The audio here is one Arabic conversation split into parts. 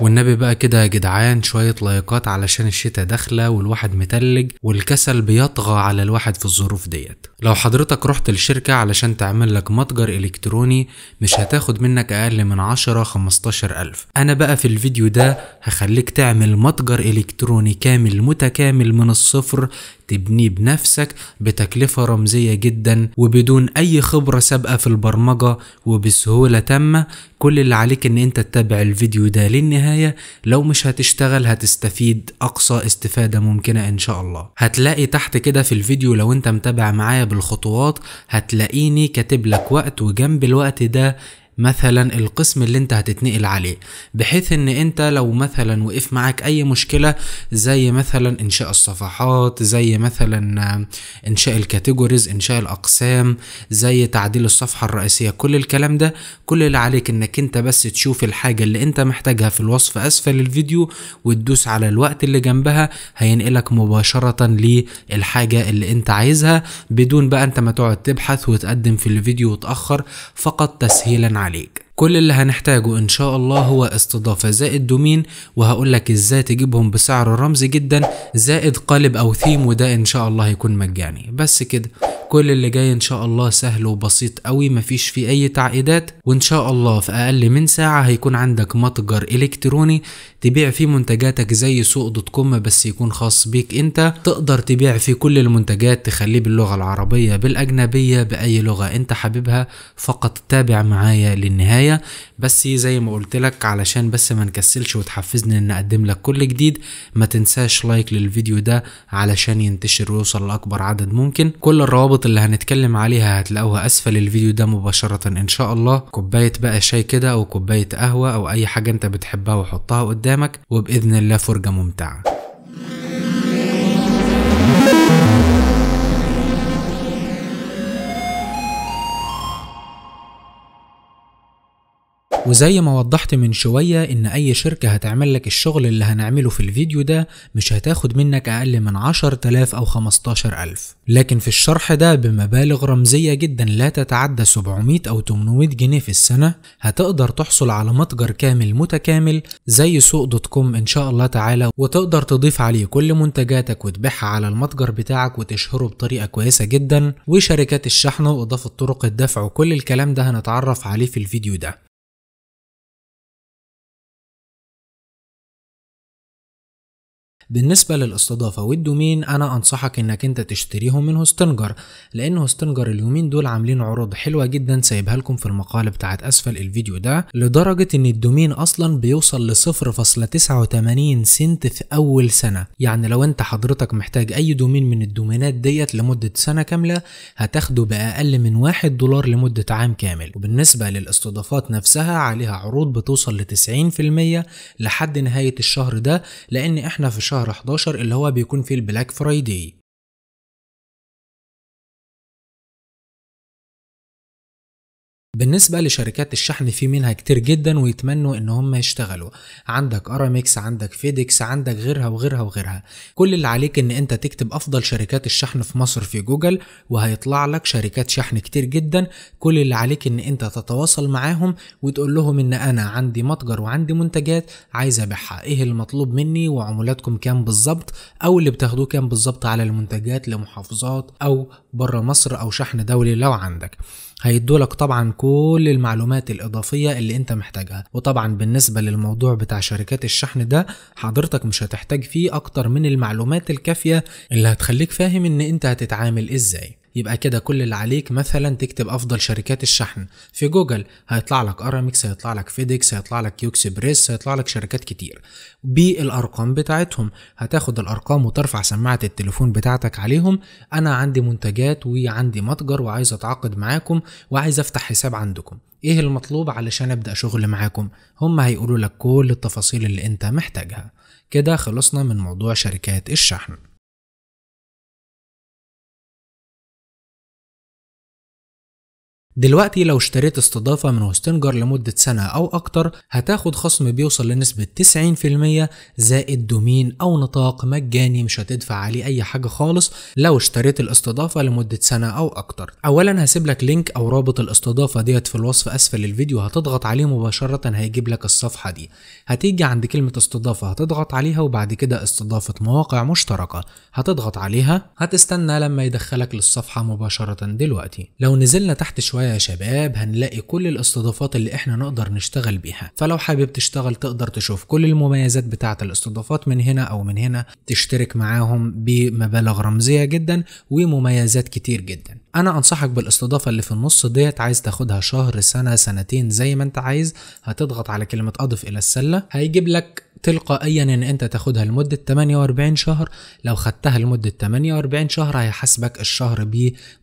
والنبي بقى كده يا جدعان شوية لايقات علشان الشتاء داخلة والواحد متلج والكسل بيطغى على الواحد في الظروف ديت لو حضرتك رحت الشركة علشان تعمل لك متجر إلكتروني مش هتاخد منك أقل من 10 15 ألف أنا بقى في الفيديو ده هخليك تعمل متجر إلكتروني كامل متكامل من الصفر تبنيه بنفسك بتكلفة رمزية جدا وبدون أي خبرة سابقة في البرمجة وبسهولة تامة كل اللي عليك ان انت تتابع الفيديو ده للنهاية لو مش هتشتغل هتستفيد اقصى استفادة ممكنة ان شاء الله هتلاقي تحت كده في الفيديو لو انت متابع معايا بالخطوات هتلاقيني كاتب لك وقت وجنب الوقت ده مثلا القسم اللي انت هتتنقل عليه بحيث ان انت لو مثلا وقف معاك اي مشكلة زي مثلا انشاء الصفحات زي مثلا انشاء الكاتيجوريز انشاء الاقسام زي تعديل الصفحة الرئيسية كل الكلام ده كل اللي عليك انك انت بس تشوف الحاجة اللي انت محتاجها في الوصف اسفل الفيديو وتدوس على الوقت اللي جنبها هينقلك مباشرة للحاجة اللي انت عايزها بدون بقى انت ما تقعد تبحث وتقدم في الفيديو وتأخر فقط تسهيلا عليك عليك كل اللي هنحتاجه ان شاء الله هو استضافة زائد دومين وهقولك ازاي تجيبهم بسعر رمزي جدا زائد قالب او ثيم وده ان شاء الله هيكون مجاني بس كده كل اللي جاي ان شاء الله سهل وبسيط قوي مفيش فيه اي تعقيدات وان شاء الله في اقل من ساعة هيكون عندك متجر الكتروني تبيع فيه منتجاتك زي سوق دوت كوم بس يكون خاص بيك انت تقدر تبيع فيه كل المنتجات تخليه باللغة العربية بالاجنبية باي لغة انت حاببها فقط تابع معايا للنهاية بس زي ما قلت لك علشان بس ما نكسلش وتحفزني ان اقدم لك كل جديد ما تنساش لايك للفيديو ده علشان ينتشر ويوصل لاكبر عدد ممكن كل الروابط الروابط اللي هنتكلم عليها هتلاقوها اسفل الفيديو ده مباشرة ان شاء الله كوباية بقى شاي كده او كوباية قهوة او اي حاجة انت بتحبها وحطها قدامك وبإذن الله فرجة ممتعة وزي ما وضحت من شوية إن أي شركة هتعمل لك الشغل اللي هنعمله في الفيديو ده مش هتاخد منك أقل من 10000 أو 15000 لكن في الشرح ده بمبالغ رمزية جدا لا تتعدى 700 أو 800 جنيه في السنة هتقدر تحصل على متجر كامل متكامل زي سوق دوت كوم إن شاء الله تعالى وتقدر تضيف عليه كل منتجاتك وتبيعها على المتجر بتاعك وتشهره بطريقة كويسة جدا وشركات الشحن وإضافة طرق الدفع وكل الكلام ده هنتعرف عليه في الفيديو ده بالنسبة للاستضافة والدومين أنا أنصحك إنك أنت تشتريهم من هوستنجر لأن هوستنجر اليومين دول عاملين عروض حلوة جدا سايبها لكم في المقالة بتاعت أسفل الفيديو ده لدرجة إن الدومين أصلا بيوصل ل 0.89 سنت في أول سنة يعني لو أنت حضرتك محتاج أي دومين من الدومينات ديت لمدة سنة كاملة هتاخده بأقل من 1 دولار لمدة عام كامل وبالنسبة للاستضافات نفسها عليها عروض بتوصل ل 90% لحد نهاية الشهر ده لأن إحنا في شهر شهر 11 اللي هو بيكون فيه البلاك فرايدي بالنسبة لشركات الشحن في منها كتير جدا ويتمنوا ان هم يشتغلوا عندك ارامكس عندك فيديكس عندك غيرها وغيرها وغيرها كل اللي عليك ان انت تكتب افضل شركات الشحن في مصر في جوجل وهيطلع لك شركات شحن كتير جدا كل اللي عليك ان انت تتواصل معاهم وتقول لهم ان انا عندي متجر وعندي منتجات عايز ابيعها ايه المطلوب مني وعمولاتكم كام بالظبط او اللي بتاخدوه كام بالظبط على المنتجات لمحافظات او بره مصر او شحن دولي لو عندك هيدولك طبعا كل المعلومات الإضافية اللي أنت محتاجها وطبعا بالنسبة للموضوع بتاع شركات الشحن ده حضرتك مش هتحتاج فيه أكتر من المعلومات الكافية اللي هتخليك فاهم إن أنت هتتعامل إزاي يبقى كده كل اللي عليك مثلا تكتب افضل شركات الشحن في جوجل هيطلع لك ارامكس هيطلع لك فيديكس هيطلع لك يوكس بريس هيطلع لك شركات كتير بالارقام بتاعتهم هتاخد الارقام وترفع سماعه التليفون بتاعتك عليهم انا عندي منتجات وعندي متجر وعايز اتعاقد معاكم وعايز افتح حساب عندكم ايه المطلوب علشان ابدا شغل معاكم هم هيقولوا لك كل التفاصيل اللي انت محتاجها كده خلصنا من موضوع شركات الشحن دلوقتي لو اشتريت استضافة من وستنجر لمدة سنة أو أكتر هتاخد خصم بيوصل لنسبة 90% زائد دومين أو نطاق مجاني مش هتدفع عليه أي حاجة خالص لو اشتريت الاستضافة لمدة سنة أو أكتر أولا هسيب لك لينك أو رابط الاستضافة ديت في الوصف أسفل الفيديو هتضغط عليه مباشرة هيجيب لك الصفحة دي هتيجي عند كلمة استضافة هتضغط عليها وبعد كده استضافة مواقع مشتركة هتضغط عليها هتستنى لما يدخلك للصفحة مباشرة دلوقتي لو نزلنا تحت شوية يا شباب هنلاقي كل الاستضافات اللي احنا نقدر نشتغل بيها فلو حابب تشتغل تقدر تشوف كل المميزات بتاعة الاستضافات من هنا او من هنا تشترك معاهم بمبالغ رمزية جدا ومميزات كتير جدا انا انصحك بالاستضافه اللي في النص ديت عايز تاخدها شهر سنه سنتين زي ما انت عايز هتضغط على كلمه اضف الى السله هيجيب لك تلقائيا ان انت تاخدها لمدة 48 شهر لو خدتها لمدة 48 شهر هيحاسبك الشهر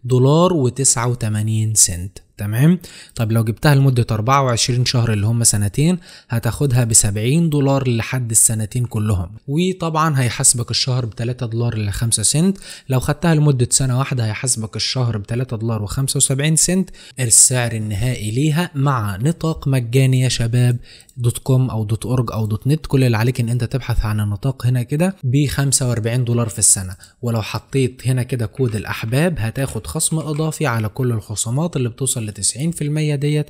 بدولار و89 سنت تمام طب لو جبتها لمدة 24 شهر اللي هم سنتين هتاخدها ب 70 دولار لحد السنتين كلهم وطبعا هيحاسبك الشهر ب 3 دولار ل 5 سنت لو خدتها لمدة سنة واحدة هيحاسبك الشهر ب 3 دولار و75 سنت السعر النهائي ليها مع نطاق مجاني يا شباب دوت كوم او دوت اورج او دوت نت كل اللي عليك ان انت تبحث عن النطاق هنا كده ب 45 دولار في السنه ولو حطيت هنا كده كود الاحباب هتاخد خصم اضافي على كل الخصومات اللي بتوصل ل 90% ديت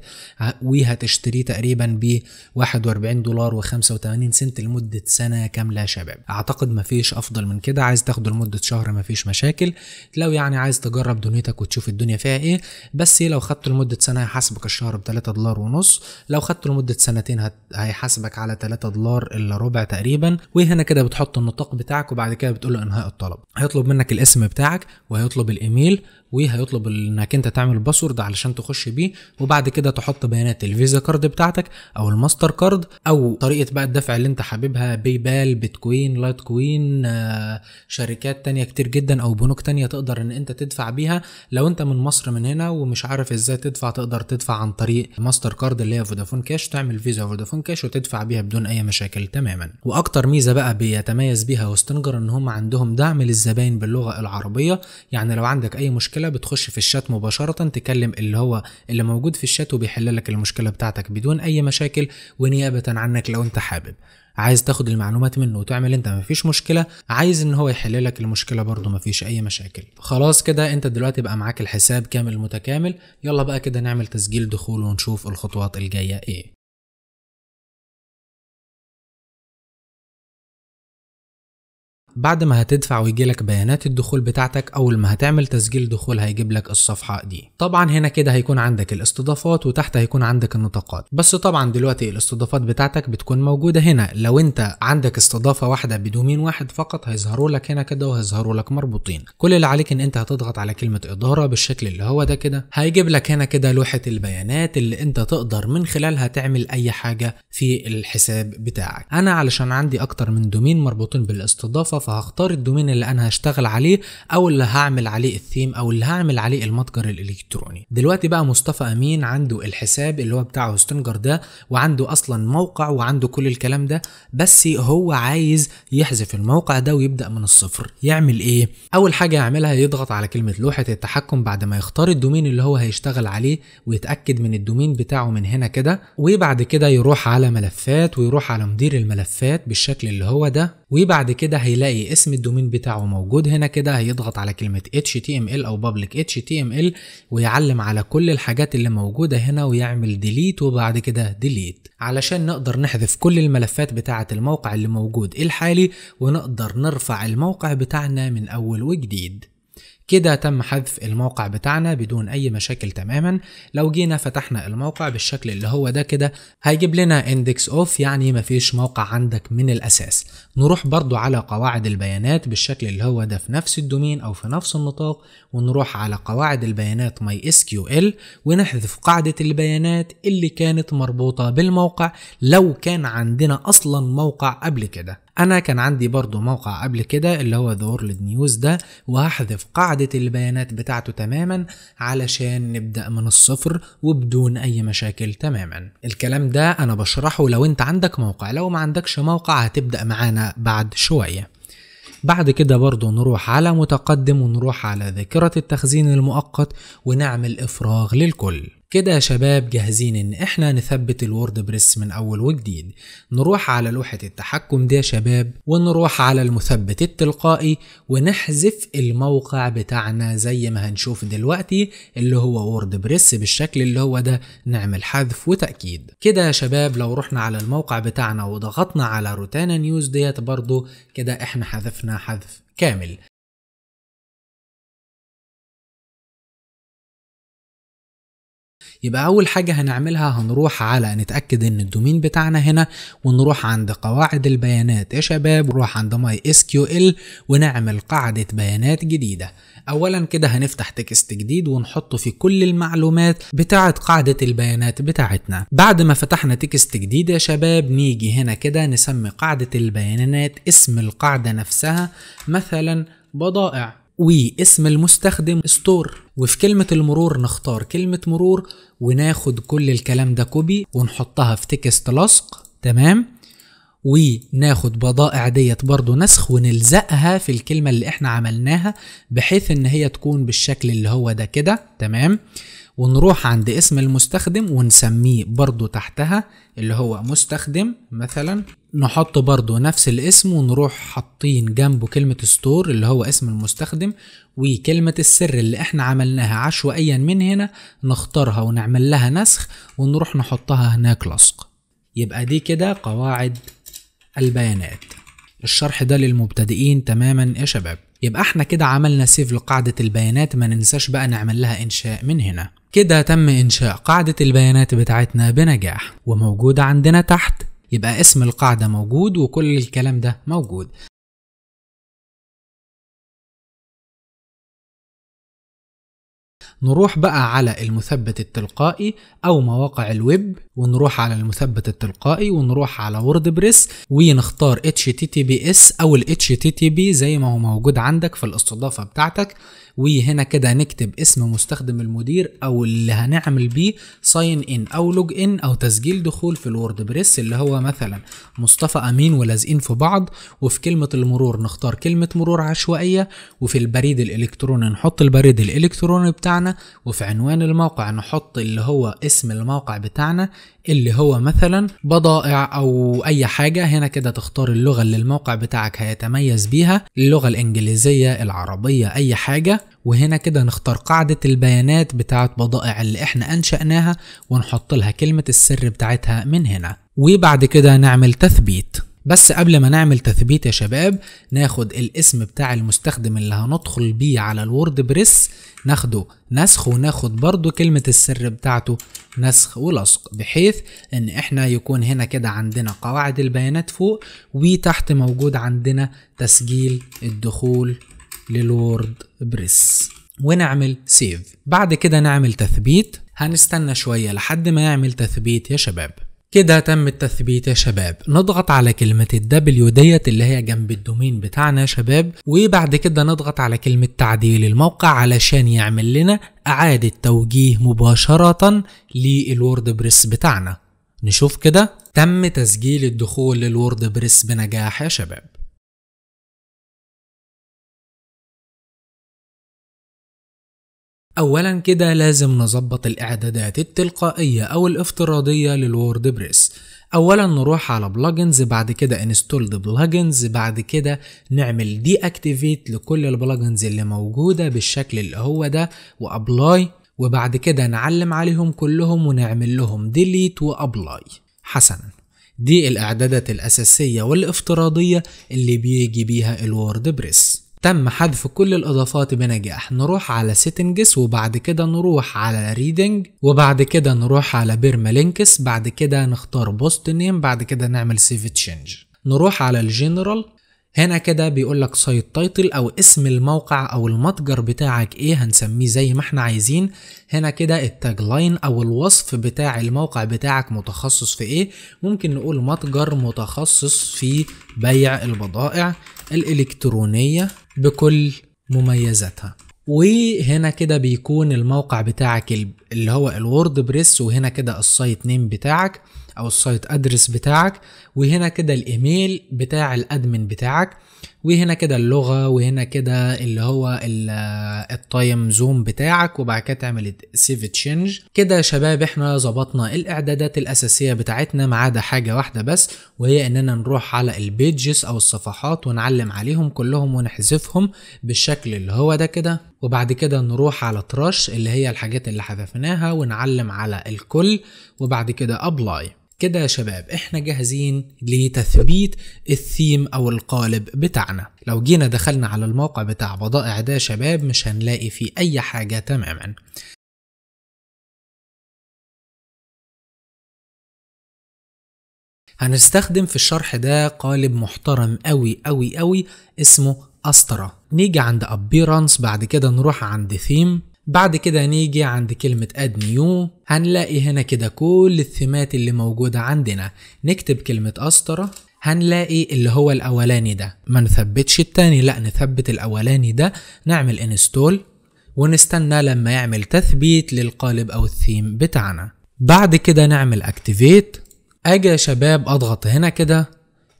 وهتشتريه تقريبا ب 41 دولار و85 سنت لمده سنه كامله يا شباب اعتقد مفيش افضل من كده عايز تاخده لمده شهر مفيش مشاكل لو يعني عايز تجرب دنيتك وتشوف الدنيا فيها ايه بس لو خدته لمده سنه هيحاسبك الشهر ب 3 دولار ونص لو خدته لمده سنتين هيحاسبك على 3 دولار الا ربع تقريبا وهنا كده بتحط النطاق بتاعك وبعد كده بتقول له انهاء الطلب هيطلب منك الاسم بتاعك وهيطلب الايميل وهيطلب انك انت تعمل باسورد علشان تخش بيه وبعد كده تحط بيانات الفيزا كارد بتاعتك او الماستر كارد او طريقه بقى الدفع اللي انت حاببها باي بال بيتكوين لايت كوين آه شركات تانية كتير جدا او بنوك تانية تقدر ان انت تدفع بيها لو انت من مصر من هنا ومش عارف ازاي تدفع تقدر تدفع عن طريق ماستر كارد اللي هي فودافون كاش تعمل فيزا فودافون كاش وتدفع بيها بدون اي مشاكل تماما واكتر ميزه بقى بيتميز بيها وستنجر ان هم عندهم دعم للزباين باللغه العربيه يعني لو عندك اي مشكله مشكله بتخش في الشات مباشره تكلم اللي هو اللي موجود في الشات وبيحل لك المشكله بتاعتك بدون اي مشاكل ونيابه عنك لو انت حابب عايز تاخد المعلومات منه وتعمل انت مفيش مشكله عايز ان هو يحل لك المشكله برضه مفيش اي مشاكل خلاص كده انت دلوقتي بقى معاك الحساب كامل متكامل يلا بقى كده نعمل تسجيل دخول ونشوف الخطوات الجايه ايه بعد ما هتدفع ويجي لك بيانات الدخول بتاعتك اول ما هتعمل تسجيل دخول هيجيب لك الصفحه دي طبعا هنا كده هيكون عندك الاستضافات وتحت هيكون عندك النطاقات بس طبعا دلوقتي الاستضافات بتاعتك بتكون موجوده هنا لو انت عندك استضافه واحده بدومين واحد فقط هيظهروا لك هنا كده وهيظهروا لك مربوطين كل اللي عليك ان انت هتضغط على كلمه اداره بالشكل اللي هو ده كده هيجيب لك هنا كده لوحه البيانات اللي انت تقدر من خلالها تعمل اي حاجه في الحساب بتاعك انا علشان عندي اكتر من دومين مربوطين بالاستضافه فهختار الدومين اللي انا هشتغل عليه او اللي هعمل عليه الثيم او اللي هعمل عليه المتجر الالكتروني دلوقتي بقى مصطفى امين عنده الحساب اللي هو بتاع هوستنجر ده وعنده اصلا موقع وعنده كل الكلام ده بس هو عايز يحذف الموقع ده ويبدا من الصفر يعمل ايه اول حاجه يعملها يضغط على كلمه لوحه التحكم بعد ما يختار الدومين اللي هو هيشتغل عليه ويتاكد من الدومين بتاعه من هنا كده وبعد كده يروح على ملفات ويروح على مدير الملفات بالشكل اللي هو ده وبعد كده هيلاقي اسم الدومين بتاعه موجود هنا كده هيضغط على كلمة HTML أو Public HTML ويعلم على كل الحاجات اللي موجودة هنا ويعمل Delete وبعد كده Delete علشان نقدر نحذف كل الملفات بتاعة الموقع اللي موجود الحالي ونقدر نرفع الموقع بتاعنا من أول وجديد كده تم حذف الموقع بتاعنا بدون اي مشاكل تماما لو جينا فتحنا الموقع بالشكل اللي هو ده كده هيجيب لنا اندكس اوف يعني مفيش موقع عندك من الاساس نروح برضو على قواعد البيانات بالشكل اللي هو ده في نفس الدومين او في نفس النطاق ونروح على قواعد البيانات ماي اس كيو ال ونحذف قاعدة البيانات اللي كانت مربوطة بالموقع لو كان عندنا اصلا موقع قبل كده انا كان عندي برضو موقع قبل كده اللي هو ذا World نيوز ده وهحذف قاعدة البيانات بتاعته تماما علشان نبدأ من الصفر وبدون اي مشاكل تماما الكلام ده انا بشرحه لو انت عندك موقع لو ما عندكش موقع هتبدأ معانا بعد شوية بعد كده برضو نروح على متقدم ونروح على ذاكرة التخزين المؤقت ونعمل إفراغ للكل كده يا شباب جاهزين ان احنا نثبت الورد بريس من اول وجديد نروح على لوحة التحكم دي يا شباب ونروح على المثبت التلقائي ونحذف الموقع بتاعنا زي ما هنشوف دلوقتي اللي هو وورد بريس بالشكل اللي هو ده نعمل حذف وتأكيد كده يا شباب لو رحنا على الموقع بتاعنا وضغطنا على روتانا نيوز ديت برضو كده احنا حذفنا حذف كامل يبقى اول حاجه هنعملها هنروح على نتاكد ان الدومين بتاعنا هنا ونروح عند قواعد البيانات يا شباب نروح عند ماي اس كيو ال ونعمل قاعده بيانات جديده اولا كده هنفتح تكست جديد ونحطه في كل المعلومات بتاعه قاعده البيانات بتاعتنا بعد ما فتحنا تكست جديد يا شباب نيجي هنا كده نسمي قاعده البيانات اسم القاعده نفسها مثلا بضائع واسم المستخدم ستور وفي كلمة المرور نختار كلمة مرور وناخد كل الكلام ده كوبي ونحطها في تكست لصق تمام وناخد بضائع ديت برضو نسخ ونلزقها في الكلمة اللي احنا عملناها بحيث ان هي تكون بالشكل اللي هو ده كده تمام ونروح عند اسم المستخدم ونسميه برضو تحتها اللي هو مستخدم مثلا نحط برضو نفس الاسم ونروح حاطين جنبه كلمة ستور اللي هو اسم المستخدم وكلمة السر اللي احنا عملناها عشوائيا من هنا نختارها ونعمل لها نسخ ونروح نحطها هناك لصق يبقى دي كده قواعد البيانات الشرح ده للمبتدئين تماما يا شباب يبقى احنا كده عملنا سيف لقاعدة البيانات ما ننساش بقى نعمل لها انشاء من هنا كده تم انشاء قاعدة البيانات بتاعتنا بنجاح وموجودة عندنا تحت يبقى اسم القاعدة موجود وكل الكلام ده موجود نروح بقى على المثبت التلقائي او مواقع الويب ونروح على المثبت التلقائي ونروح على ووردبريس ونختار HTTPS او ال HTTP زي ما هو موجود عندك في الاستضافة بتاعتك وهنا كده هنكتب اسم مستخدم المدير او اللي هنعمل بيه ساين ان او لوج ان او تسجيل دخول في بريس اللي هو مثلا مصطفى امين ولازقين في بعض وفي كلمه المرور نختار كلمه مرور عشوائيه وفي البريد الالكتروني نحط البريد الالكتروني بتاعنا وفي عنوان الموقع نحط اللي هو اسم الموقع بتاعنا اللي هو مثلا بضائع او اي حاجه هنا كده تختار اللغه اللي الموقع بتاعك هيتميز بيها اللغه الانجليزيه العربيه اي حاجه وهنا كده نختار قاعدة البيانات بتاعة بضائع اللي احنا انشأناها ونحط لها كلمة السر بتاعتها من هنا وبعد كده نعمل تثبيت بس قبل ما نعمل تثبيت يا شباب ناخد الاسم بتاع المستخدم اللي هندخل بيه على الوورد بريس ناخده نسخ وناخد برضو كلمة السر بتاعته نسخ ولصق بحيث ان احنا يكون هنا كده عندنا قواعد البيانات فوق وتحت موجود عندنا تسجيل الدخول للورد بريس ونعمل سيف بعد كده نعمل تثبيت هنستنى شوية لحد ما يعمل تثبيت يا شباب كده تم التثبيت يا شباب نضغط على كلمة الدبليو ديت اللي هي جنب الدومين بتاعنا يا شباب وبعد كده نضغط على كلمة تعديل الموقع علشان يعمل لنا إعادة توجيه مباشرة للورد بريس بتاعنا نشوف كده تم تسجيل الدخول للورد بريس بنجاح يا شباب أولا كده لازم نظبط الإعدادات التلقائية أو الافتراضية للوورد بريس أولا نروح على بلجنز بعد كده انستول بلجنز بعد كده نعمل دي اكتيفيت لكل البلجنز اللي موجودة بالشكل اللي هو ده وابلاي وبعد كده نعلم عليهم كلهم ونعمل لهم ديليت وابلاي حسنا دي الإعدادات الأساسية والافتراضية اللي بيجي بيها الوورد بريس تم حذف كل الاضافات بنجاح نروح على سيتنجز وبعد كده نروح على ريدنج وبعد كده نروح على بيرمالينكس بعد كده نختار بوست نيم بعد كده نعمل سيف تشينج نروح على الجنرال هنا كده بيقول لك سايت تايتل او اسم الموقع او المتجر بتاعك ايه هنسميه زي ما احنا عايزين هنا كده التاج لاين او الوصف بتاع الموقع بتاعك متخصص في ايه ممكن نقول متجر متخصص في بيع البضائع الالكترونيه بكل مميزاتها وهنا كده بيكون الموقع بتاعك اللي هو الوورد بريس وهنا كده السايت نيم بتاعك او السايت ادرس بتاعك وهنا كده الايميل بتاع الادمن بتاعك وهنا كده اللغه وهنا كده اللي هو التايم زوم بتاعك وبعد كده تعمل سيف تشينج كده يا شباب احنا ظبطنا الاعدادات الاساسيه بتاعتنا ما عدا حاجه واحده بس وهي اننا نروح على البيجز او الصفحات ونعلم عليهم كلهم ونحذفهم بالشكل اللي هو ده كده وبعد كده نروح على تراش اللي هي الحاجات اللي حذفناها ونعلم على الكل وبعد كده ابلاي كده يا شباب احنا جاهزين لتثبيت الثيم او القالب بتاعنا لو جينا دخلنا على الموقع بتاع بضائع ده شباب مش هنلاقي فيه اي حاجة تماما هنستخدم في الشرح ده قالب محترم قوي قوي قوي اسمه أسطرة نيجي عند appearance بعد كده نروح عند theme بعد كده هنيجي عند كلمة اد نيو هنلاقي هنا كده كل الثيمات اللي موجودة عندنا نكتب كلمة أسطرة هنلاقي اللي هو الأولاني ده ما نثبتش التاني لأ نثبت الأولاني ده نعمل انستول ونستنى لما يعمل تثبيت للقالب أو الثيم بتاعنا بعد كده نعمل اكتيفيت اجي يا شباب اضغط هنا كده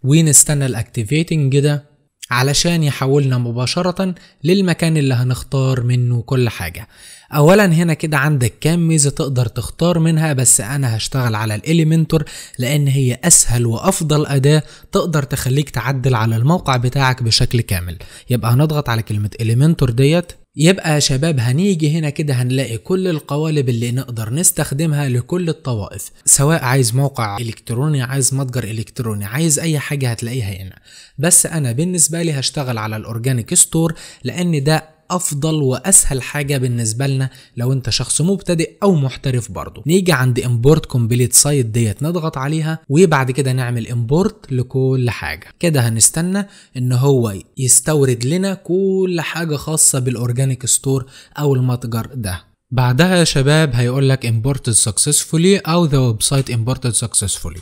ونستنى الاكتيفيتنج ده علشان يحولنا مباشرة للمكان اللي هنختار منه كل حاجة اولا هنا كده عندك كام ميزه تقدر تختار منها بس انا هشتغل على الاليمنتور لان هي اسهل وافضل اداه تقدر تخليك تعدل على الموقع بتاعك بشكل كامل يبقى هنضغط على كلمه اليمنتور ديت يبقى يا شباب هنيجي هنا كده هنلاقي كل القوالب اللي نقدر نستخدمها لكل الطوائف سواء عايز موقع الكتروني عايز متجر الكتروني عايز اي حاجه هتلاقيها هنا بس انا بالنسبه لي هشتغل على الاورجانيك ستور لان ده افضل واسهل حاجه بالنسبه لنا لو انت شخص مبتدئ او محترف برضه نيجي عند امبورت كومبليت سايت ديت نضغط عليها وبعد كده نعمل امبورت لكل حاجه كده هنستنى ان هو يستورد لنا كل حاجه خاصه بالاورجانيك ستور او المتجر ده بعدها يا شباب هيقول لك imported successfully او the website imported successfully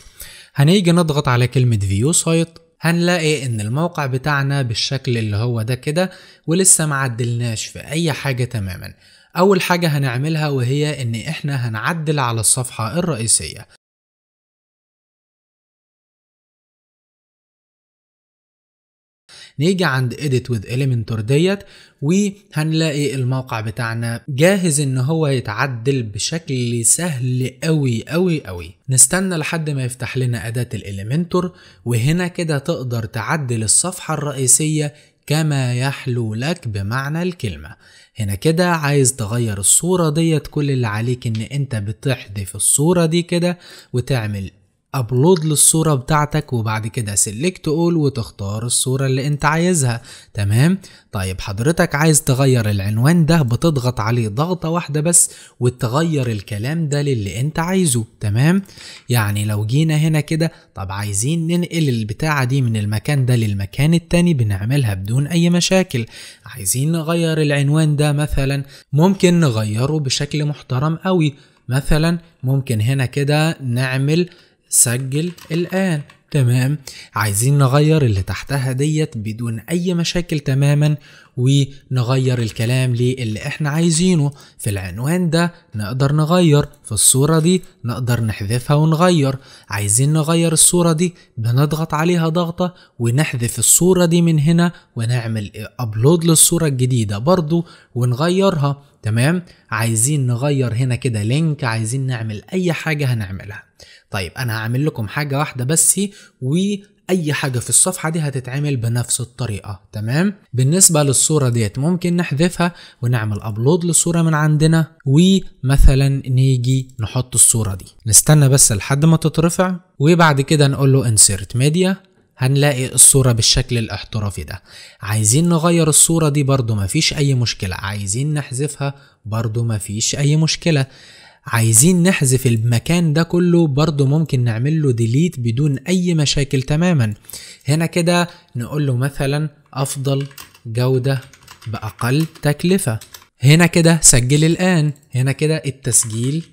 هنيجي نضغط على كلمة view site هنلاقي ان الموقع بتاعنا بالشكل اللي هو ده كده ولسه معدلناش في اي حاجة تماما اول حاجة هنعملها وهي ان احنا هنعدل على الصفحة الرئيسية نيجي عند edit with elementor ديت وهنلاقي الموقع بتاعنا جاهز ان هو يتعدل بشكل سهل قوي قوي قوي نستنى لحد ما يفتح لنا اداة الاليمنتور وهنا كده تقدر تعدل الصفحة الرئيسية كما يحلو لك بمعنى الكلمة هنا كده عايز تغير الصورة ديت كل اللي عليك ان انت بتحذف الصورة دي كده وتعمل ابلود للصورة بتاعتك وبعد كده سيلكت اول وتختار الصورة اللي انت عايزها تمام طيب حضرتك عايز تغير العنوان ده بتضغط عليه ضغطة واحدة بس وتغير الكلام ده للي انت عايزه تمام يعني لو جينا هنا كده طب عايزين ننقل البتاعة دي من المكان ده للمكان التاني بنعملها بدون اي مشاكل عايزين نغير العنوان ده مثلا ممكن نغيره بشكل محترم قوي مثلا ممكن هنا كده نعمل سجل الآن تمام عايزين نغير اللي تحتها ديت بدون اي مشاكل تماما ونغير الكلام للي احنا عايزينه في العنوان ده نقدر نغير في الصورة دي نقدر نحذفها ونغير عايزين نغير الصورة دي بنضغط عليها ضغطة ونحذف الصورة دي من هنا ونعمل ابلود للصورة الجديدة برضو ونغيرها تمام عايزين نغير هنا كده لينك عايزين نعمل اي حاجة هنعملها طيب انا هعمل لكم حاجه واحده بس واي حاجه في الصفحه دي هتتعمل بنفس الطريقه تمام بالنسبه للصوره ديت ممكن نحذفها ونعمل ابلود للصوره من عندنا ومثلا نيجي نحط الصوره دي نستنى بس لحد ما تترفع وبعد كده نقول له انسيرت ميديا هنلاقي الصورة بالشكل الاحترافي ده عايزين نغير الصورة دي برضو مفيش أي مشكلة عايزين نحذفها برضو مفيش أي مشكلة عايزين نحذف المكان ده كله برضو ممكن نعمل له ديليت بدون اي مشاكل تماما هنا كده نقول له مثلا افضل جودة باقل تكلفة هنا كده سجل الان هنا كده التسجيل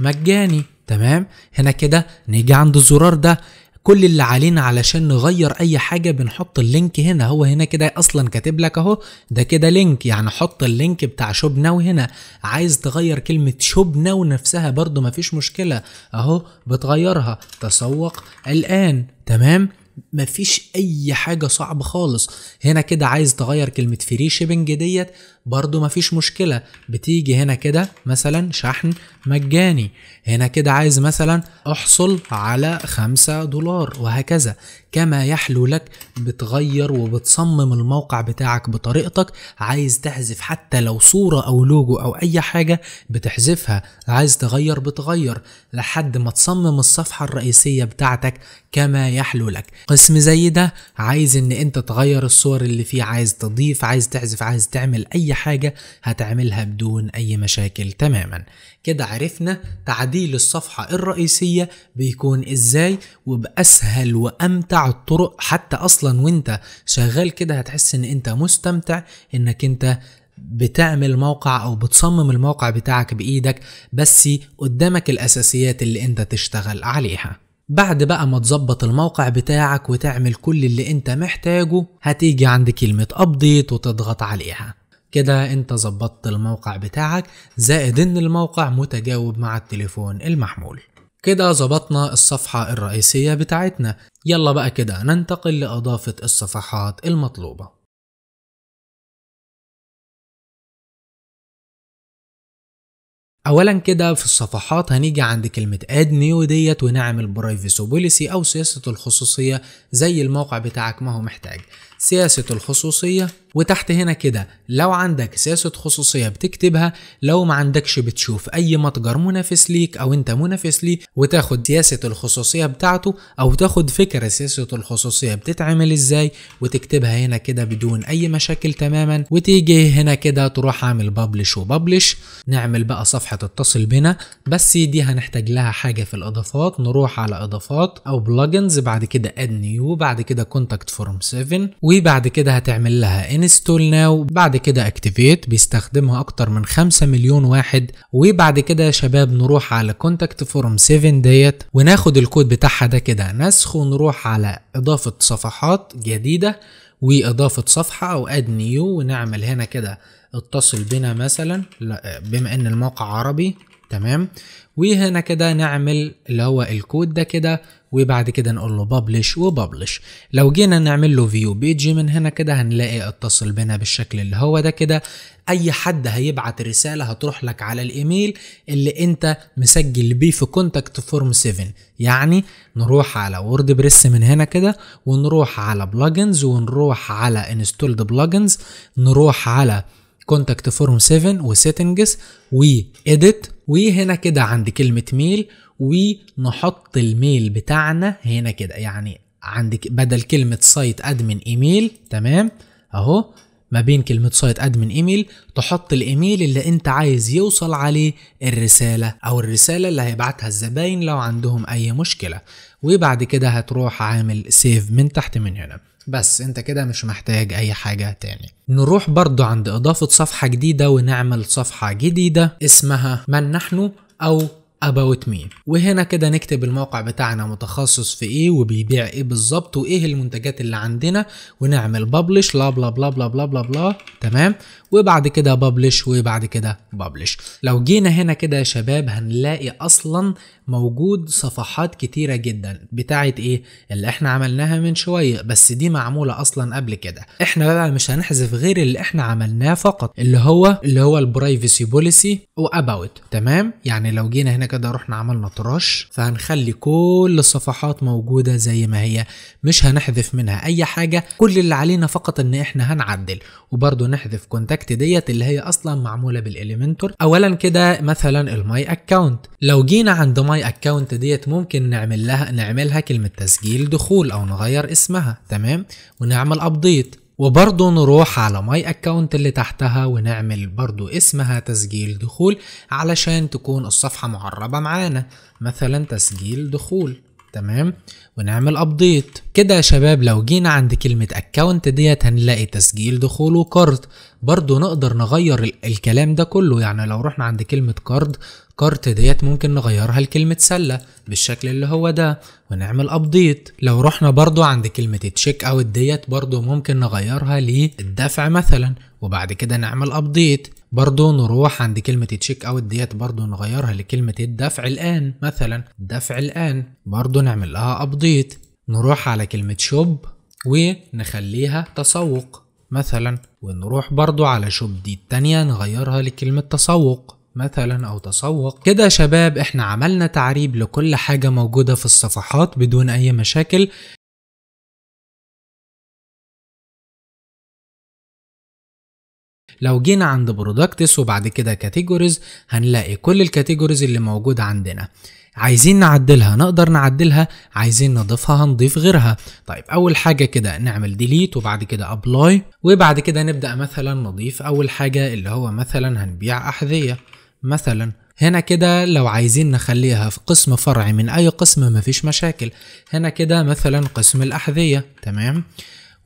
مجاني تمام هنا كده نيجي عند الزرار ده كل اللي علينا علشان نغير اي حاجه بنحط اللينك هنا هو هنا كده اصلا كاتب لك اهو ده كده لينك يعني حط اللينك بتاع شوب ناو هنا عايز تغير كلمه شوب ناو نفسها برضو مفيش مشكله اهو بتغيرها تسوق الان تمام مفيش اي حاجه صعبه خالص هنا كده عايز تغير كلمه فري شيبنج ديت برضو مفيش مشكلة بتيجي هنا كده مثلا شحن مجاني هنا كده عايز مثلا احصل على خمسة دولار وهكذا كما يحلو لك بتغير وبتصمم الموقع بتاعك بطريقتك عايز تحذف حتى لو صورة او لوجو او اي حاجة بتحذفها عايز تغير بتغير لحد ما تصمم الصفحة الرئيسية بتاعتك كما يحلو لك قسم زي ده عايز ان انت تغير الصور اللي فيه عايز تضيف عايز تحذف عايز تعمل اي حاجة هتعملها بدون أي مشاكل تماما كده عرفنا تعديل الصفحة الرئيسية بيكون إزاي وبأسهل وأمتع الطرق حتى أصلا وإنت شغال كده هتحس إن إنت مستمتع إنك إنت بتعمل موقع او بتصمم الموقع بتاعك بايدك بس قدامك الاساسيات اللي انت تشتغل عليها بعد بقى ما تظبط الموقع بتاعك وتعمل كل اللي انت محتاجه هتيجي عند كلمة ابديت وتضغط عليها كده انت ظبطت الموقع بتاعك زائد ان الموقع متجاوب مع التليفون المحمول كده ظبطنا الصفحة الرئيسية بتاعتنا يلا بقى كده ننتقل لإضافة الصفحات المطلوبة اولا كده في الصفحات هنيجي عند كلمه اد نيو ديت ونعمل برايفسي بوليسي او سياسه الخصوصيه زي الموقع بتاعك ما هو محتاج سياسه الخصوصيه وتحت هنا كده لو عندك سياسة خصوصية بتكتبها لو ما عندكش بتشوف أي متجر منافس ليك أو أنت منافس ليه وتاخد سياسة الخصوصية بتاعته أو تاخد فكرة سياسة الخصوصية بتتعمل إزاي وتكتبها هنا كده بدون أي مشاكل تماما وتيجي هنا كده تروح عامل بابلش وبابلش نعمل بقى صفحة اتصل بنا بس دي هنحتاج لها حاجة في الإضافات نروح على إضافات أو بلجنز بعد كده اد نيو بعد كده كونتاكت فورم 7 وبعد كده هتعمل لها انستول ناو بعد كده اكتيفيت بيستخدمها اكتر من 5 مليون واحد وبعد كده يا شباب نروح على كونتاكت فورم 7 ديت وناخد الكود بتاعها ده كده نسخ ونروح على اضافه صفحات جديده واضافه صفحه او اد نيو ونعمل هنا كده اتصل بنا مثلا بما ان الموقع عربي تمام وهنا كده نعمل اللي هو الكود ده كده وبعد كده نقول له ببلش وببلش لو جينا نعمل له فيو بيج من هنا كده هنلاقي اتصل بنا بالشكل اللي هو ده كده اي حد هيبعت رساله هتروح لك على الايميل اللي انت مسجل بيه في كونتاكت فورم 7 يعني نروح على وورد بريس من هنا كده ونروح على بلجنز ونروح على انستولد بلجنز نروح على كونتاكت فورم 7 وسيتنجز وايديت وهنا كده عند كلمه ميل ونحط الميل بتاعنا هنا كده يعني عندك بدل كلمة سايت ادمن ايميل تمام اهو ما بين كلمة سايت ادمن ايميل تحط الايميل اللي انت عايز يوصل عليه الرسالة او الرسالة اللي هيبعتها الزباين لو عندهم اي مشكلة وبعد كده هتروح عامل سيف من تحت من هنا بس انت كده مش محتاج اي حاجة تاني نروح برضو عند اضافة صفحة جديدة ونعمل صفحة جديدة اسمها من نحن او about me وهنا كده نكتب الموقع بتاعنا متخصص في ايه وبيبيع ايه بالظبط وايه المنتجات اللي عندنا ونعمل ببلش بلا بلا بلا بلا بلا بلا تمام وبعد كده ببلش وبعد كده ببلش لو جينا هنا كده يا شباب هنلاقي اصلا موجود صفحات كتيرة جدا بتاعة ايه اللي احنا عملناها من شوية بس دي معمولة اصلا قبل كده احنا بقى مش هنحذف غير اللي احنا عملناه فقط اللي هو اللي هو البرايفسي بوليسي واباوت تمام يعني لو جينا هنا كده رحنا عملنا ترش فهنخلي كل الصفحات موجودة زي ما هي مش هنحذف منها اي حاجة كل اللي علينا فقط ان احنا هنعدل وبرضه نحذف كونتاكت البروجكت ديت اللي هي اصلا معموله بالاليمنتور اولا كده مثلا الماي اكونت لو جينا عند ماي اكونت ديت ممكن نعمل لها نعملها كلمه تسجيل دخول او نغير اسمها تمام ونعمل ابديت وبرضه نروح على ماي اكونت اللي تحتها ونعمل برضه اسمها تسجيل دخول علشان تكون الصفحة معربة معانا مثلا تسجيل دخول تمام ونعمل ابديت كده يا شباب لو جينا عند كلمة اكونت ديت هنلاقي تسجيل دخول وكارد برضو نقدر نغير الكلام ده كله يعني لو رحنا عند كلمة كارد كارت ديت ممكن نغيرها لكلمة سلة بالشكل اللي هو ده ونعمل ابديت لو رحنا برضو عند كلمة تشيك اوت ديت برضو ممكن نغيرها للدفع مثلا وبعد كده نعمل ابديت برضو نروح عند كلمة تشيك اوت ديت برضو نغيرها لكلمة الدفع الآن مثلا الدفع الآن برضو نعمل لها ابديت نروح على كلمة شوب ونخليها تسوق مثلا ونروح برضو على شوب دي التانية نغيرها لكلمة تسوق مثلا او تسوق كده شباب احنا عملنا تعريب لكل حاجة موجودة في الصفحات بدون اي مشاكل لو جينا عند برودكتس وبعد كده كاتيجوريز هنلاقي كل الكاتيجوريز اللي موجودة عندنا عايزين نعدلها نقدر نعدلها عايزين نضيفها هنضيف غيرها طيب اول حاجه كده نعمل ديليت وبعد كده ابلاي وبعد كده نبدا مثلا نضيف اول حاجه اللي هو مثلا هنبيع احذيه مثلا هنا كده لو عايزين نخليها في قسم فرعي من اي قسم مفيش مشاكل هنا كده مثلا قسم الاحذيه تمام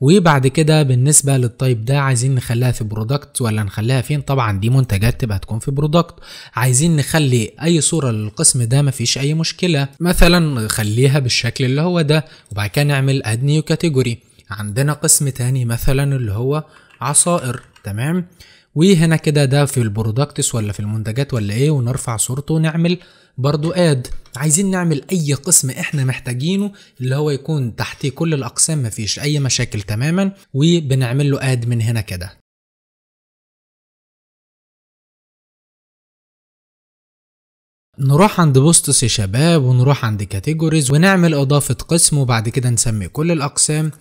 وبعد كده بالنسبة للطيب ده عايزين نخليها في برودكت ولا نخليها فين طبعا دي منتجات تبقى تكون في برودكت عايزين نخلي اي صورة للقسم ده مفيش اي مشكلة مثلا خليها بالشكل اللي هو ده وبعد كده نعمل اد نيو كاتيجوري عندنا قسم تاني مثلا اللي هو عصائر تمام وهنا كده ده في البرودكتس ولا في المنتجات ولا ايه ونرفع صورته ونعمل برضو اد عايزين نعمل اي قسم احنا محتاجينه اللي هو يكون تحتيه كل الاقسام مفيش اي مشاكل تماما وبنعمل له اد من هنا كده نروح عند بوستس يا شباب ونروح عند كاتيجوريز ونعمل اضافة قسم وبعد كده نسمي كل الاقسام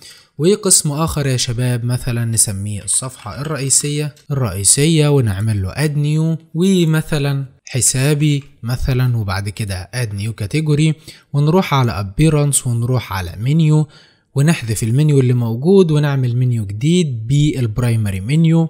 وقسم آخر يا شباب مثلا نسميه الصفحة الرئيسية الرئيسية ونعمل له اد نيو ومثلا حسابي مثلا وبعد كده اد نيو كاتيجوري ونروح على ابيرنس ونروح على منيو ونحذف المنيو اللي موجود ونعمل منيو جديد بالبرايمري منيو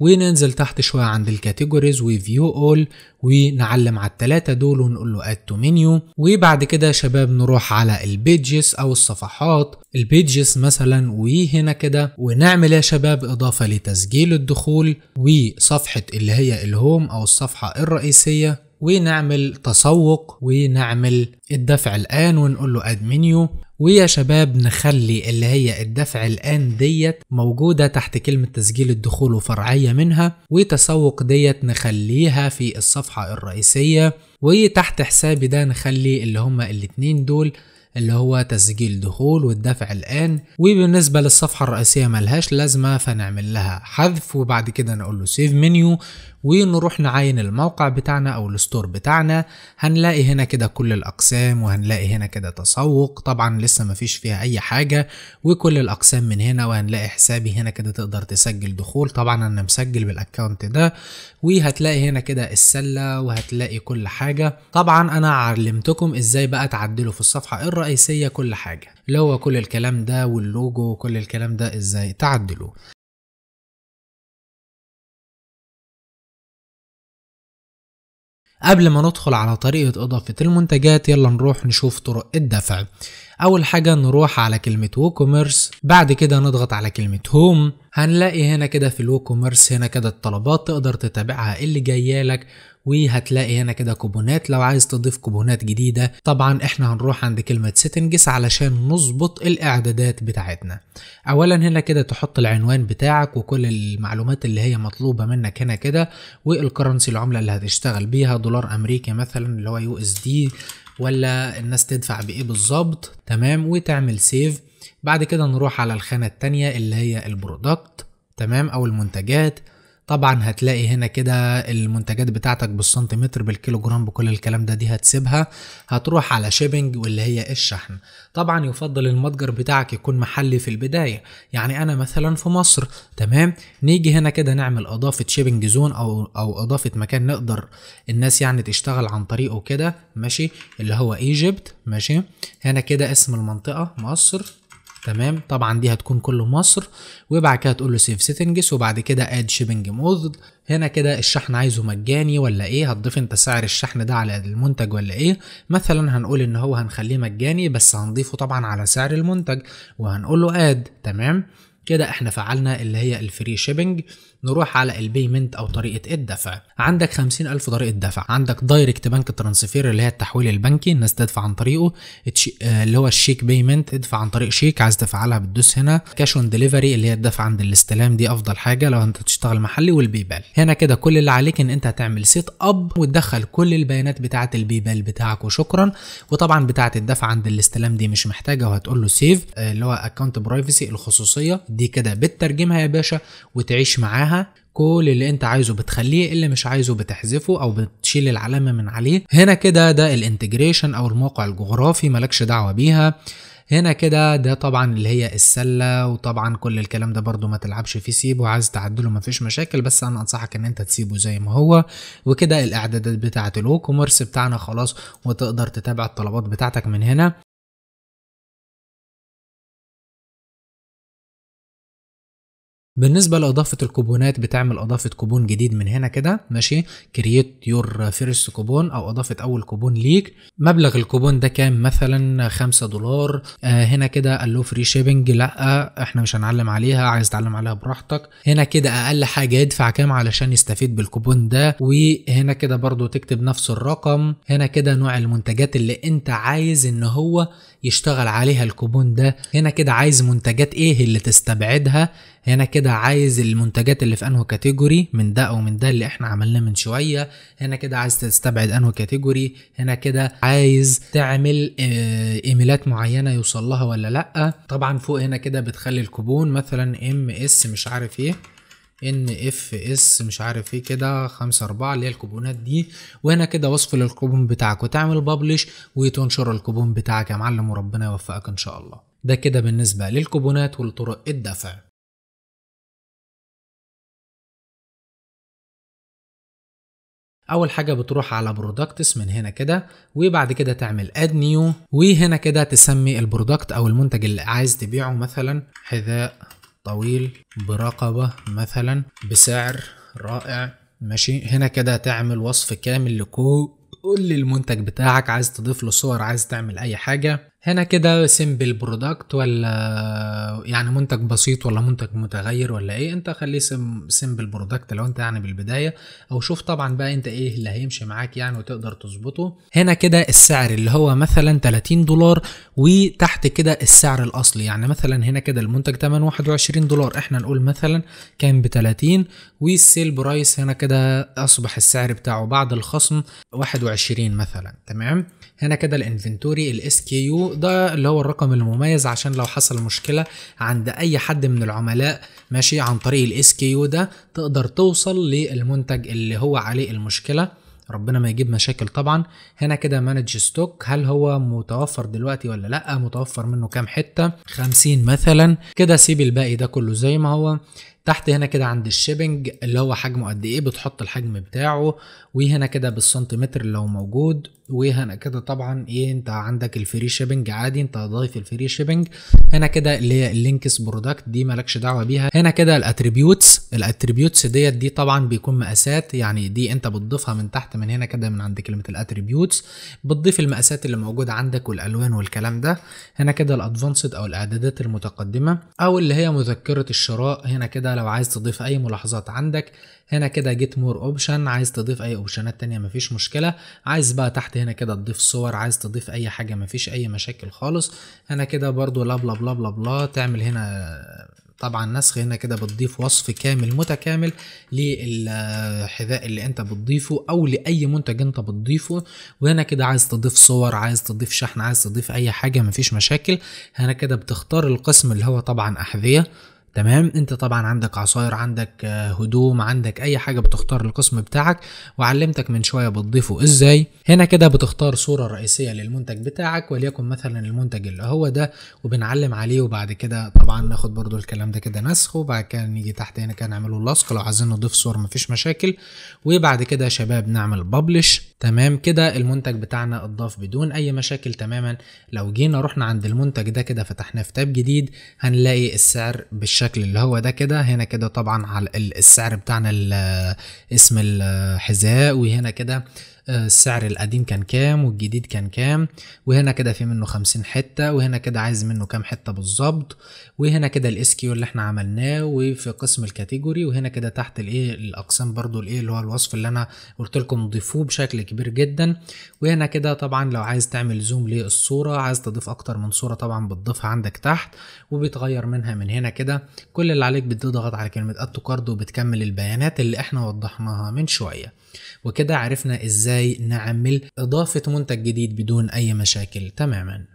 وننزل تحت شوية عند الكاتيجوريز وفيو اول ونعلم على التلاتة دول ونقول له اد تو منيو وبعد كده يا شباب نروح على البيجز او الصفحات البيجز مثلا وهنا كده ونعمل يا شباب اضافة لتسجيل الدخول وصفحة اللي هي الهوم او الصفحة الرئيسية ونعمل تسوق ونعمل الدفع الآن ونقول له اد منيو ويا شباب نخلي اللي هي الدفع الآن ديت موجودة تحت كلمة تسجيل الدخول وفرعية منها وتسوق ديت نخليها في الصفحة الرئيسية وتحت حسابي ده نخلي اللي هما الاتنين دول اللي هو تسجيل دخول والدفع الآن وبالنسبة للصفحة الرئيسية ملهاش لازمة فنعمل لها حذف وبعد كده نقول له سيف منيو ونروح نعاين الموقع بتاعنا او الستور بتاعنا هنلاقي هنا كده كل الاقسام وهنلاقي هنا كده تسوق طبعا لسه مفيش فيها اي حاجة وكل الاقسام من هنا وهنلاقي حسابي هنا كده تقدر تسجل دخول طبعا انا مسجل بالاكونت ده وهتلاقي هنا كده السلة وهتلاقي كل حاجة طبعا انا علمتكم ازاي بقى تعدلوا في الصفحة الرئيسية كل حاجة اللي هو كل الكلام ده واللوجو وكل الكلام ده ازاي تعدلوه قبل ما ندخل على طريقة إضافة المنتجات يلا نروح نشوف طرق الدفع أول حاجة نروح على كلمة ووكوميرس بعد كده نضغط على كلمة هوم هنلاقي هنا كده في الووكوميرس هنا كده الطلبات تقدر تتابعها اللي جاية لك وهتلاقي هنا كده كوبونات لو عايز تضيف كوبونات جديدة طبعا احنا هنروح عند كلمة سيتنجس علشان نظبط الاعدادات بتاعتنا اولا هنا كده تحط العنوان بتاعك وكل المعلومات اللي هي مطلوبة منك هنا كده والكرنسي العملة اللي هتشتغل بيها دولار امريكي مثلا اللي هو يو اس دي ولا الناس تدفع بايه بالظبط تمام وتعمل سيف بعد كده نروح على الخانة التانية اللي هي البرودكت تمام او المنتجات طبعا هتلاقي هنا كده المنتجات بتاعتك بالسنتيمتر بالكيلوجرام بكل الكلام ده دي هتسيبها هتروح على شيبنج واللي هي الشحن طبعا يفضل المتجر بتاعك يكون محلي في البداية يعني انا مثلا في مصر تمام نيجي هنا كده نعمل اضافة شيبنج زون او او اضافة مكان نقدر الناس يعني تشتغل عن طريقه كده ماشي اللي هو ايجيبت ماشي هنا كده اسم المنطقة مصر تمام طبعا دي هتكون كله مصر وبعد كده تقول له سيف سيتنجز وبعد كده اد شيبنج مود هنا كده الشحن عايزه مجاني ولا ايه هتضيف انت سعر الشحن ده على المنتج ولا ايه مثلا هنقول ان هو هنخليه مجاني بس هنضيفه طبعا على سعر المنتج وهنقول له اد تمام كده احنا فعلنا اللي هي الفري شيبنج نروح على البيمنت او طريقه الدفع عندك 50000 طريقه دفع عندك دايركت بنك ترانسفير اللي هي التحويل البنكي الناس تدفع عن طريقه آه، اللي هو الشيك بيمنت ادفع عن طريق شيك عايز تفعلها بتدوس هنا كاش اون ديليفري اللي هي الدفع عند الاستلام دي افضل حاجه لو انت تشتغل محلي والبيبال هنا كده كل اللي عليك ان انت هتعمل سيت اب وتدخل كل البيانات بتاعه البيبال بتاعك وشكرا وطبعا بتاعه الدفع عند الاستلام دي مش محتاجه وهتقول له سيف آه، اللي هو اكونت برايفسي الخصوصيه دي كده بتترجمها يا باشا وتعيش معاها معاها كل اللي انت عايزه بتخليه اللي مش عايزه بتحذفه او بتشيل العلامة من عليه هنا كده ده الانتجريشن او الموقع الجغرافي مالكش دعوة بيها هنا كده ده طبعا اللي هي السله وطبعا كل الكلام ده برضو ما تلعبش فيه سيبه عايز تعدله مفيش مشاكل بس انا انصحك ان انت تسيبه زي ما هو وكده الاعدادات بتاعت الوكومرس بتاعنا خلاص وتقدر تتابع الطلبات بتاعتك من هنا بالنسبه لاضافه الكوبونات بتعمل اضافه كوبون جديد من هنا كده ماشي كرييت يور فيرست كوبون او اضافه اول كوبون ليك مبلغ الكوبون ده كام مثلا 5 دولار آه هنا كده قال له فري شيبنج لا احنا مش هنعلم عليها عايز تعلم عليها براحتك هنا كده اقل حاجه يدفع كام علشان يستفيد بالكوبون ده وهنا كده برضو تكتب نفس الرقم هنا كده نوع المنتجات اللي انت عايز ان هو يشتغل عليها الكوبون ده هنا كده عايز منتجات ايه اللي تستبعدها هنا كده عايز المنتجات اللي في انهو كاتيجوري من ده او من ده اللي احنا عملناه من شويه هنا كده عايز تستبعد انهو كاتيجوري هنا كده عايز تعمل آه، ايميلات معينه يوصل لها ولا لا طبعا فوق هنا كده بتخلي الكوبون مثلا ام اس مش عارف ايه ان اف اس مش عارف ايه كده 5 4 اللي هي الكوبونات دي وهنا كده وصف للكوبون بتاعك وتعمل بابلش وتنشر الكوبون بتاعك يا معلم وربنا يوفقك ان شاء الله ده كده بالنسبه للكوبونات ولطرق الدفع اول حاجه بتروح على برودكتس من هنا كده وبعد كده تعمل اد نيو وهنا كده تسمي البرودكت او المنتج اللي عايز تبيعه مثلا حذاء طويل برقبة مثلا بسعر رائع ماشي هنا كده تعمل وصف كامل لكل المنتج بتاعك عايز تضيف له صور عايز تعمل اي حاجة هنا كده سيمبل برودكت ولا يعني منتج بسيط ولا منتج متغير ولا ايه انت خليه سيمبل برودكت لو انت يعني بالبدايه او شوف طبعا بقى انت ايه اللي هيمشي معاك يعني وتقدر تظبطه هنا كده السعر اللي هو مثلا 30 دولار وتحت كده السعر الاصلي يعني مثلا هنا كده المنتج ثمنه 21 دولار احنا نقول مثلا كان ب 30 والسيل برايس هنا كده اصبح السعر بتاعه بعد الخصم 21 مثلا تمام هنا كده الانفنتوري الاس كيو الصندوق ده اللي هو الرقم المميز عشان لو حصل مشكله عند اي حد من العملاء ماشي عن طريق الاس كيو ده تقدر توصل للمنتج اللي هو عليه المشكله ربنا ما يجيب مشاكل طبعا هنا كده مانج ستوك هل هو متوفر دلوقتي ولا لا متوفر منه كام حته 50 مثلا كده سيب الباقي ده كله زي ما هو تحت هنا كده عند الشيبنج اللي هو حجمه قد ايه بتحط الحجم بتاعه وهنا كده بالسنتيمتر لو موجود وهنا كده طبعا ايه انت عندك الفري شيبنج عادي انت ضايف الفري شيبنج هنا كده اللي هي اللينكس برودكت دي مالكش دعوه بيها هنا كده الاتريبيوتس الاتريبيوتس ديت دي طبعا بيكون مقاسات يعني دي انت بتضيفها من تحت من هنا كده من عند كلمه الاتريبيوتس بتضيف المقاسات اللي موجوده عندك والالوان والكلام ده هنا كده الادفانسد او الاعدادات المتقدمه او اللي هي مذكره الشراء هنا كده لو عايز تضيف اي ملاحظات عندك هنا كده جيت مور اوبشن عايز تضيف اي اوبشنات تانية مفيش مشكلة عايز بقى تحت هنا كده تضيف صور عايز تضيف اي حاجة مفيش اي مشاكل خالص هنا كده برضو لا بلا بلا بلا بلا تعمل هنا طبعا نسخ هنا كده بتضيف وصف كامل متكامل للحذاء اللي انت بتضيفه او لاي منتج انت بتضيفه وهنا كده عايز تضيف صور عايز تضيف شحن عايز تضيف اي حاجه مفيش مشاكل هنا كده بتختار القسم اللي هو طبعا احذيه تمام انت طبعا عندك عصاير عندك آه، هدوم عندك اي حاجه بتختار القسم بتاعك وعلمتك من شويه بتضيفه ازاي هنا كده بتختار صوره رئيسيه للمنتج بتاعك وليكن مثلا المنتج اللي هو ده وبنعلم عليه وبعد كده طبعا ناخد برضو الكلام ده كده نسخه وبعد كده نيجي تحت هنا كده نعمله لاصق لو عايزين نضيف صور مفيش مشاكل وبعد كده شباب نعمل ببلش تمام كده المنتج بتاعنا اتضاف بدون اي مشاكل تماما لو جينا رحنا عند المنتج ده كده فتحناه في تاب جديد هنلاقي السعر بالشكل اللي هو ده كده هنا كده طبعا على السعر بتاعنا اسم الحذاء وهنا كده آه، السعر القديم كان كام والجديد كان كام وهنا كده في منه 50 حته وهنا كده عايز منه كام حته بالظبط وهنا كده الاس كيو اللي احنا عملناه وفي قسم الكاتيجوري وهنا كده تحت الايه الاقسام برضو الايه اللي هو الوصف اللي انا قلت لكم ضيفوه بشكل كبير جدا وهنا كده طبعا لو عايز تعمل زوم للصوره عايز تضيف اكتر من صوره طبعا بتضيفها عندك تحت وبتغير منها من هنا كده كل اللي عليك بتضغط على كلمه اد كارد وبتكمل البيانات اللي احنا وضحناها من شويه وكده عرفنا ازاي ازاي نعمل اضافة منتج جديد بدون اي مشاكل تماما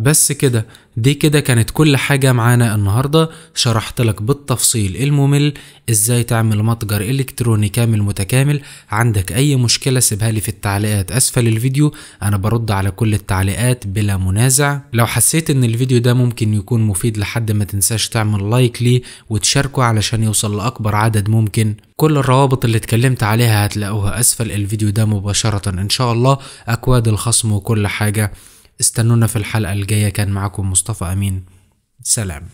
بس كده دي كده كانت كل حاجة معانا النهاردة شرحت لك بالتفصيل الممل ازاي تعمل متجر الكتروني كامل متكامل عندك اي مشكلة سيبها لي في التعليقات اسفل الفيديو انا برد على كل التعليقات بلا منازع لو حسيت ان الفيديو ده ممكن يكون مفيد لحد ما تنساش تعمل لايك ليه وتشاركه علشان يوصل لاكبر عدد ممكن كل الروابط اللي اتكلمت عليها هتلاقوها اسفل الفيديو ده مباشرة ان شاء الله اكواد الخصم وكل حاجة استنونا في الحلقة الجاية كان معكم مصطفى أمين سلام